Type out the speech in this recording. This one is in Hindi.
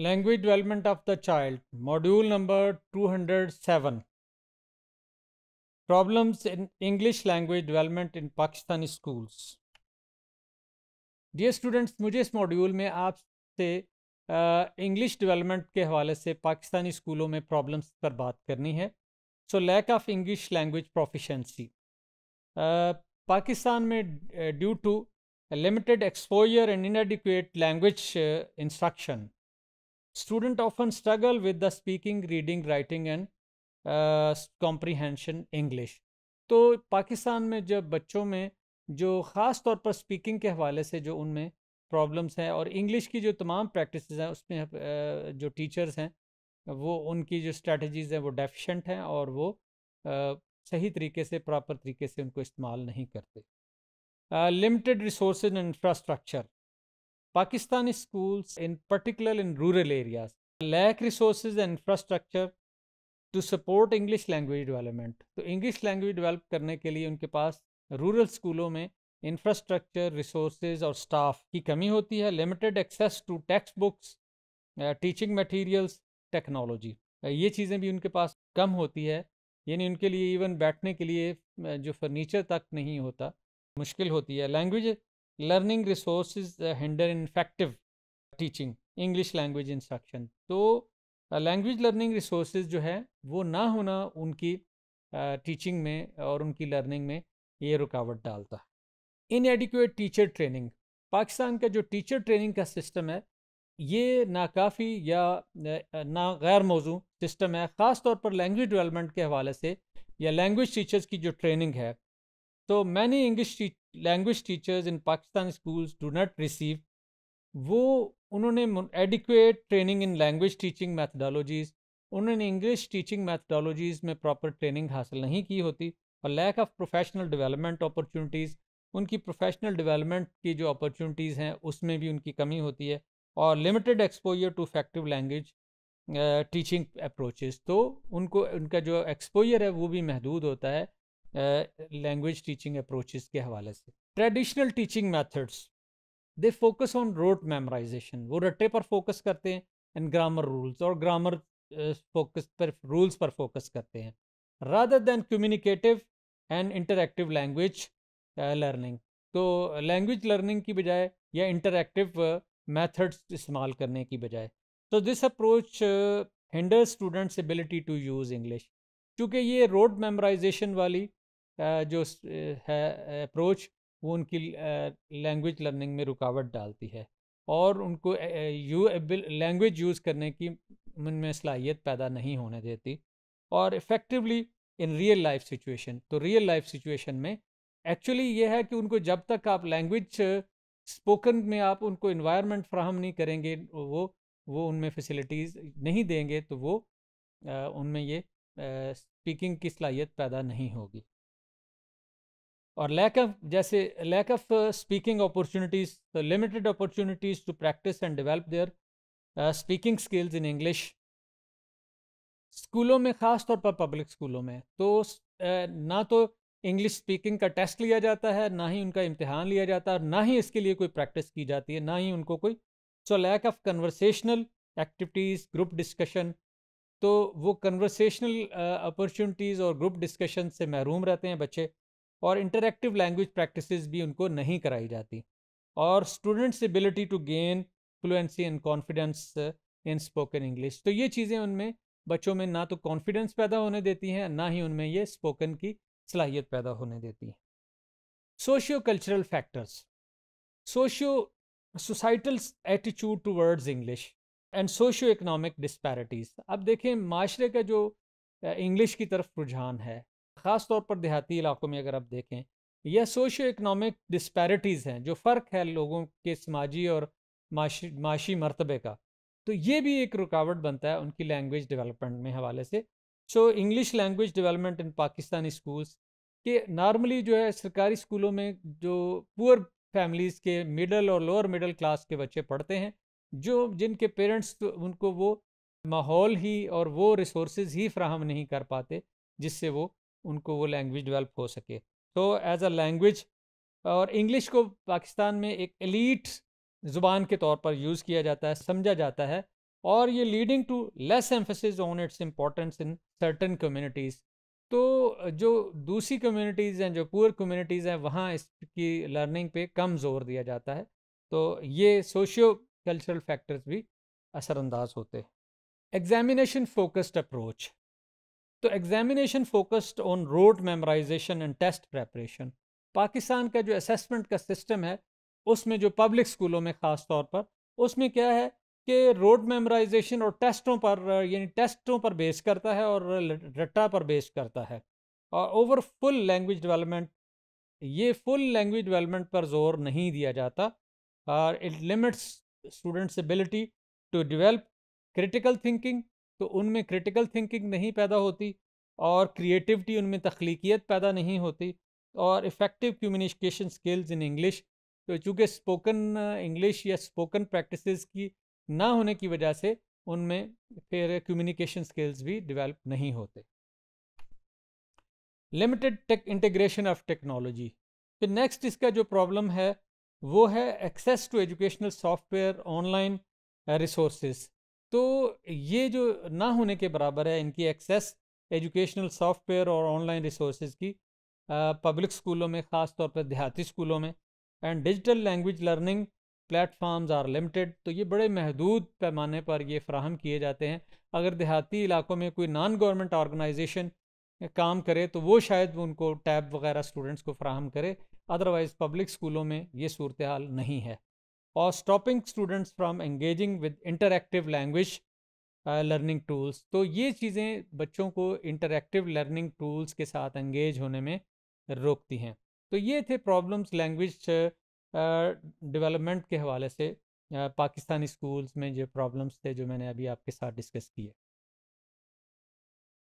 Of the child module number two hundred 207 problems in English language development in Pakistani schools dear students मुझे इस मॉड्यूल में आपसे इंग्लिश डेवलपमेंट के हवाले से पाकिस्तानी स्कूलों में प्रॉब्लम्स पर बात करनी है so lack of English language proficiency Pakistan में due to limited exposure and inadequate language instruction Student often struggle with the speaking, reading, writing and comprehension uh, English तो पाकिस्तान में जब बच्चों में जो ख़ास तौर पर स्पीकिंग के हवाले से जो उनमें प्रॉब्लम्स हैं और इंग्लिश की जो तमाम प्रैक्टिस हैं उसमें जो टीचर्स हैं वो उनकी जो स्ट्रेटजीज़ हैं वो डेफिशेंट हैं और वो सही तरीके से प्रॉपर तरीके से उनको इस्तेमाल नहीं करते limited resource and infrastructure Pakistani schools, in particular in rural areas, lack resources and infrastructure to support English language development तो English language develop करने के लिए उनके पास rural स्कूलों में infrastructure, resources और staff की कमी होती है limited access to textbooks, books teaching materials technology ये चीज़ें भी उनके पास कम होती है यानी उनके लिए इवन बैठने के लिए जो फर्नीचर तक नहीं होता मुश्किल होती है language learning resource hinder in effective teaching English language instruction तो लैंग्वेज लर्निंग रिसोर्स जो है वो ना होना उनकी टीचिंग uh, में और उनकी लर्निंग में ये रुकावट डालता है inadequate teacher training Pakistan का जो टीचर ट्रेनिंग का सिस्टम है ये नाकाफ़ी या uh, uh, ना गैर मौजू सिस्टम है ख़ास तौर पर लैंग्वेज डेवलपमेंट के हवाले से या लैंग्वेज टीचर्स की जो ट्रेनिंग है तो many English language teachers in Pakistan schools do not receive वो उन्होंने adequate training in language teaching methodologies उन्होंने इंग्लिश टीचिंग मैथडोलॉजीज़ में प्रॉपर ट्रेनिंग हासिल नहीं की होती और lack of professional development opportunities उनकी प्रोफेशनल डेवलपमेंट की जो अपॉर्चुनिटीज़ हैं उसमें भी उनकी कमी होती है और limited exposure to effective language teaching approaches तो उनको उनका जो एक्सपोजर है वो भी महदूद होता है लैंग्वेज टीचिंग अप्रोचेस के हवाले से traditional teaching methods they focus on rote memorisation वो रट्टे पर फोकस करते हैं एंड ग्रामर रूल्स और ग्रामर फोकस पर रूल्स पर फोकस करते हैं rather than communicative and interactive language learning तो लैंग्वेज लर्निंग की बजाय या इंटरेक्टिव मेथड्स इस्तेमाल करने की बजाय तो this approach hinder students ability to use English क्योंकि ये रोड मेमोराइजेशन वाली जो है अप्रोच वो उनकी लैंग्वेज लर्निंग में रुकावट डालती है और उनको यू लैंग्वेज यूज़ करने की उनमें सलाहियत पैदा नहीं होने देती और effectively in real life situation तो रियल लाइफ सिचुएशन में एक्चुअली ये है कि उनको जब तक आप लैंग्वेज स्पोकन में आप उनको इन्वायरमेंट फ्राहम नहीं करेंगे वो वो उनमें फैसिलिटीज़ नहीं देंगे तो वो उनमें ये स्पीकिंग की सलाहियत पैदा नहीं होगी और लैक ऑफ जैसे lack of speaking opportunities opportunities opportunities to practice and practice their speaking skills in English स्कूलों में ख़ास तौर पर पब्लिक स्कूलों में तो ना तो इंग्लिश स्पीकिंग का टेस्ट लिया जाता है ना ही उनका इम्तहान लिया जाता है ना ही इसके लिए कोई प्रैक्टिस की जाती है ना ही उनको कोई so lack of conversational activities group discussion तो वो कन्वर्सेशनल अपॉर्चुनिटीज़ uh, और ग्रुप डिस्कशन से महरूम रहते हैं बच्चे और इंटरेक्टिव लैंग्वेज प्रैक्टिस भी उनको नहीं कराई जाती और students ability to gain fluency and confidence in spoken English तो ये चीज़ें उनमें बच्चों में ना तो कॉन्फिडेंस पैदा होने देती हैं ना ही उनमें ये स्पोकन की सलाहियत पैदा होने देती है socio cultural factors socio societal attitude towards English and socio economic disparities अब देखें माशरे का जो इंग्लिश की तरफ रुझान है ख़ास तौर पर देहाती इलाकों में अगर आप देखें यह सोशो इकनॉमिक डिस्पैरिटीज़ हैं जो फ़र्क है लोगों के समाजी और माशी माशी मरतबे का तो ये भी एक रुकावट बनता है उनकी लैंग्वेज डेवलपमेंट में हवाले से so English language development in Pakistani schools के नॉर्मली जो है सरकारी स्कूलों में जो पुअर फैमिलीज़ के मिडल और लोअर मिडल क्लास के बच्चे पढ़ते हैं जो जिनके पेरेंट्स तो उनको वो माहौल ही और वो रिसोर्स ही फ्राहम नहीं कर पाते जिससे वो उनको वो लैंग्वेज डेवलप हो सके तो एज अ लैंग्वेज और इंग्लिश को पाकिस्तान में एक एलीट ज़ुबान के तौर पर यूज़ किया जाता है समझा जाता है और ये leading to less emphasis on its importance in certain communities तो जो दूसरी कम्युनिटीज़ हैं जो पुअर कम्युनिटीज़ हैं वहाँ इसकी लर्निंग पे कम जोर दिया जाता है तो ये सोशियो कल्चरल फैक्टर्स भी असरअंदाज होते हैं एग्जामिनेशन फोकस्ड अप्रोच तो examination focused on rote memorization and test preparation Pakistan का जो असेसमेंट का सिस्टम है उसमें जो पब्लिक स्कूलों में ख़ास तौर पर उसमें क्या है कि रोड मेमोराइजेशन और टेस्टों पर यानी टेस्टों पर बेस करता है और रट्टा पर बेस करता है और ओवर फुल लैंग्वेज डेवलपमेंट ये फुल लैंग्वेज डेवलपमेंट पर जोर नहीं दिया जाता और it limits students ability to develop critical thinking तो उनमें क्रिटिकल थिंकिंग नहीं पैदा होती और क्रिएटिविटी उनमें तख्लीकियत पैदा नहीं होती और effective communication skills in English तो चूँकि स्पोकन इंग्लिश या स्पोकन प्रैक्टिस की ना होने की वजह से उनमें फिर कम्युनिकेशन स्किल्स भी डिवेलप नहीं होते limited tech integration of technology फिर नेक्स्ट इसका जो प्रॉब्लम है वो है access to educational software online resources तो ये जो ना होने के बराबर है इनकी एक्सेस एजुकेशनल सॉफ्टवेयर और ऑनलाइन रिसोर्सेज की पब्लिक स्कूलों में ख़ास तौर पर देहाती स्कूलों में and digital language learning platforms are limited तो ये बड़े महदूद पैमाने पर ये फ्राहम किए जाते हैं अगर देहाती इलाकों में कोई नॉन गवर्नमेंट ऑर्गेनाइजेशन काम करे तो वो शायद उनको टैब वगैरह स्टूडेंट्स को फ्राहम करे अदरवाइज़ पब्लिक स्कूलों में ये सूरत हाल नहीं है or stopping students from engaging with interactive language uh, learning tools. तो ये चीज़ें बच्चों को interactive learning tools के साथ engage होने में रोकती हैं तो ये थे problems language लैंग्वेज डेवलपमेंट के हवाले से uh, पाकिस्तानी schools में जो problems थे जो मैंने अभी आपके साथ discuss किए